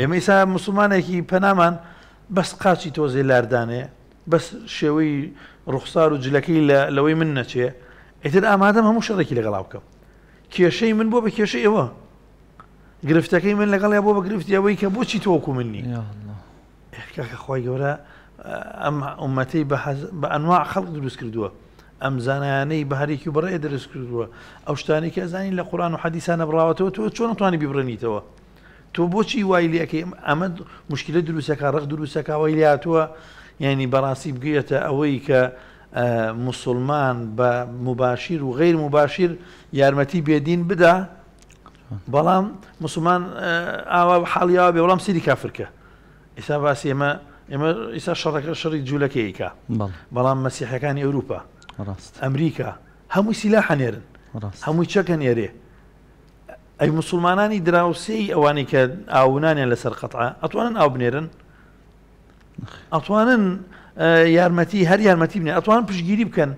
ئێمە ئیسا مسلمانێکی پەنامان بەس قاچی تۆزێ لاردانەیە بەس شێوەی ڕوخسار و جلەکەی لە لەوەی من نەچێ ئیتر ئامادەم هەموو شەڕێکی لەگەڵا بکەم کێشەی من بۆ بە کێشەی ئەوە گرفتەکەی من لەگەڵی بۆ بە گرفتیەوەی کە بۆچی تۆکو منی کاکەخوای گەورە ئەم عومەتەی بە ئەنواع خەڵک دروست کردووە ئەم زانانەی بە هەرێکی بڕێ دروست کردووە ئەو شتانی کە زانی لە قورآان و حەدیسانە بڕاوەتەوە تۆ چۆن توانانی ببرنیتەوە تۆ بۆچی وای لەکەی ئەمە مشکلە دروستەکە ڕق دروستەکە وای لاتووە یعنی بەڕاستی بگوێتە ئەوەی کە مسلمان بە مباشیر و غیر مباشیر یارمەتی بێدین بدا بەڵام مسلمان ئاوا حاڵیاوە بێ وەڵام سیری کافرکە ئیسا باسی ئێمە ئێمە ئیسا شەڕەکە شەڕی جوولەکەیکە بەڵام مەسیحەکانی ئەوروپا ئەمریکا هەمووی سیلا حەنێرن هەمووی چەکە نێرێ ئەی مسلمانانی دراوسی ئەوانی کە ئاونانیان لەسەر قەتع ئەتوانن ئاو بنێرن ئەتوانن یارمەتی هەر یارمەتی بنێ ئەتوان پشگیری بکەن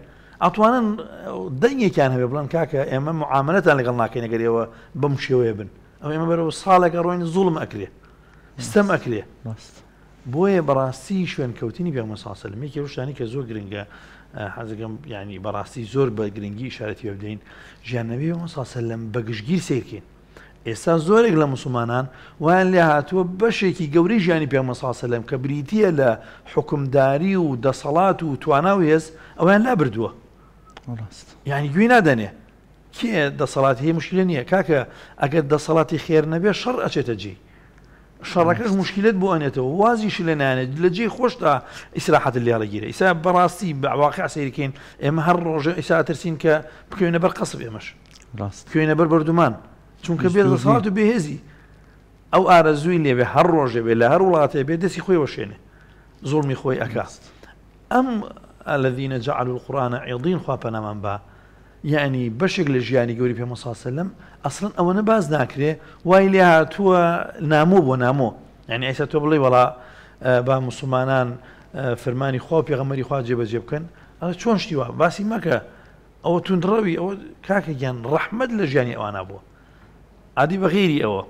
ئەتوانن دەنگێکیان هەبێ بڵن کاکە ئێمە معاملەتان لەگەڵ ناکەین نەگەریەوە بەم شێوەیە بن ئەو ئێمە بەرەوە ساڵێکە ڕۆین زوڵم ئەکرێ ستەم ئەکرێ بۆیە بەڕاستی شوێن کەوتنی پێ مەساسلم یەکی ڕشتانی کە زۆر گرنگە حەزەکەم ینی بەڕاستی زۆر بە گرنگی شارەتی بدەین ژیانەبی مەساسە لەم بەگشتگیر سیرکەین ئێستا زۆرێک لە مسلمانان ویان لێ هاتووە بەشێکی گەوری ژیانی پێمەساسەلم کە بریتە لە حکمداری و دەسەڵات و تواناو هێز ئەویان نابردووە ینی گوێی نادەنێ کێ دەسەڵاتی هەیە مشکلە نییە کاکە ئەگەر دەسەڵاتی خێر نەبێ شەڕ ئەچێتە جێی شەڕەکەش مشکلت بۆ ئەنێتەوە وازیش لێنانێت لە جێ جیره ئیسراحەت براسی ئیسا واقع سیر کن ام هر روز ئیسا ترسین کە نبر قصب امش راست کوێنە نبر بردمان چون که بیاد ساڵات و بێهێزی ئەو ئارەزووی لێبێ هەر ڕۆژێ بێ لە هەر وڵاتێ بێ دەستی خۆی وەشێنێ زۆرمی خوی اکاست ام الذين جعلوا القرآن عيضين خوابنا من بعد یعنی بەشێک لە ژیانی گەوری پێ مساسلم ئەسڵن ئەوەنە باز ناکرێ وای لێ هاتووە نامۆ بۆ نامۆ یعنی ئەیسا تۆ بڵێ وڵا با مسلمانان فرمانی خوا پێغەمەری خوا جێبەجێ بکەن ئەڵە چۆن شتیوە باسی مەکە ئەوە تونندڕەوی ئەوە کاکە گیان ڕەحمەد لە ژیانی ئەوانە بووە عادی بەغێری ئەوە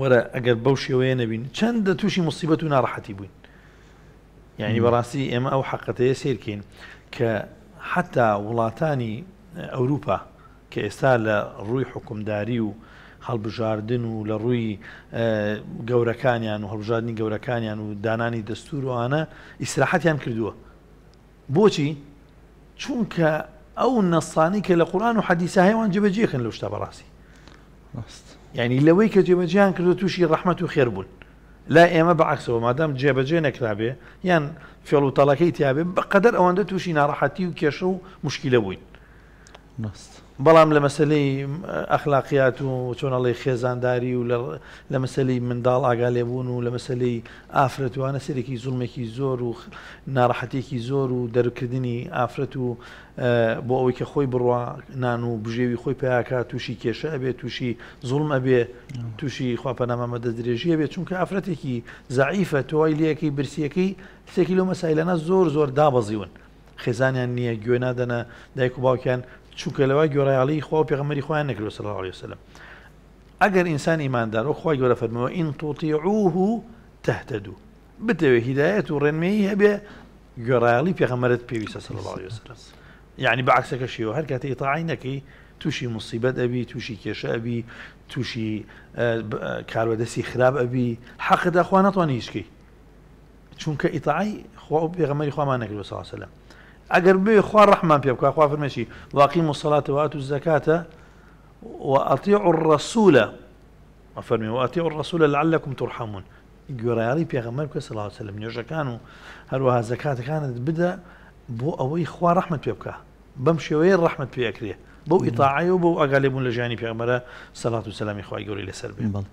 وەرە ئەگەر بەو شێوەیە نەبین چەندە تووشی مصیبەت و ناڕەحەتی بووین یعنی بەڕاستی ئێمە ئەو حقەتەیە سیرکەین کە حتا وڵاتانی ئەوروپا کە ئێستا لە ڕووی حکومداری و هەڵبژاردن و لە ڕووی گەورەکانیان و هەڵبژاردننی گەورەکانیان و دانانی دەستور وانە ئیسراحەتیان کردووە بۆچی چونکە ئەو نەسانی کە لە قورآان و حەدیساهیوان جبەجێخن لە شتا بەڕاستی ڕاست یعنی لەوەی کە جێبەجیان کردو تووشی ڕحمت و خێر بوون لا ئێمە بەعکسەوە إيه، مادام جێبەجێ نەکرابێ یان يعني فێڵوتەڵەکەی تیاابێ بەقدر ئەوەندە تووشی ناڕەحەتی و کێشە و مشکیلە بووین بەڵام لە مەسلەی ئەخلاقیات و چۆنەڵی خێزانداری و لە مەسلەی منداڵ ئاگالێبوون و لە مەسلەی ئافرەتوانە سەرێکی زوڵمێکی زۆر و ناڕەحەتێکی زۆر و دەرکردنی ئافرەت و بۆ ئەوەی کە خۆی بڕوا نان و بژێوی خۆی پیاکات تووشی کێشە ئەبێ تووشی زوڵم ئەبێ تووشی خواپەنامەمە دەدرێژیە بێت چونکە ئافرەتێکی زعیفە تۆی لەکەی برسیەکەی سێکی لەو مەسایلەنە زۆر زۆر دابەزیون خێزانیان نییە گوێنادەنە دایک و باوکیان چونکە لەوای گۆڕایاڵی خوا و پێغمەری خۆیان نەکرۆ سەڵ عیسلم ئەگەر ئینسان ئیماندار و خخوای گەورە فەرمەوە ئین تووتی عوه تەتە دوو بتەوێت هیدایەت و ڕێنمەیی هەبێ گۆڕایاڵی پێغەمەرت پێویستە سەڵ عیسلم یعنی بەعکسەکەشیەوە هەر کاتە ئیتاعی نەکەی تووشی مصیبەت ئەبی تووشی کێشە ئەبی تووشی کارودەستی خراب ئەبی حەقدا حەقداخوا ناتوانانی هیچکی چونکە ئیتاعی خوا و پێغەمەری خوامان نەکرۆ ساسەلم اگر بی خوا رحمان پێ که خوا فرمەشی واقی صلات و و اطیع الرسول و اطیع الرسول لعلكم ترحمون گوێڕیاری پێغەمەر بکە سەلااو سلم هر و زکات زەکاتەکانت بدە بو اوی خوا ڕحمت پێ بکە بەم شێوەیە ڕحمت پێکرێ بو اطاعی و بەو ئەگالێبوون لە ژیانی پێغمەرە سەلات و سلامی خواهی گەوری لسر بیم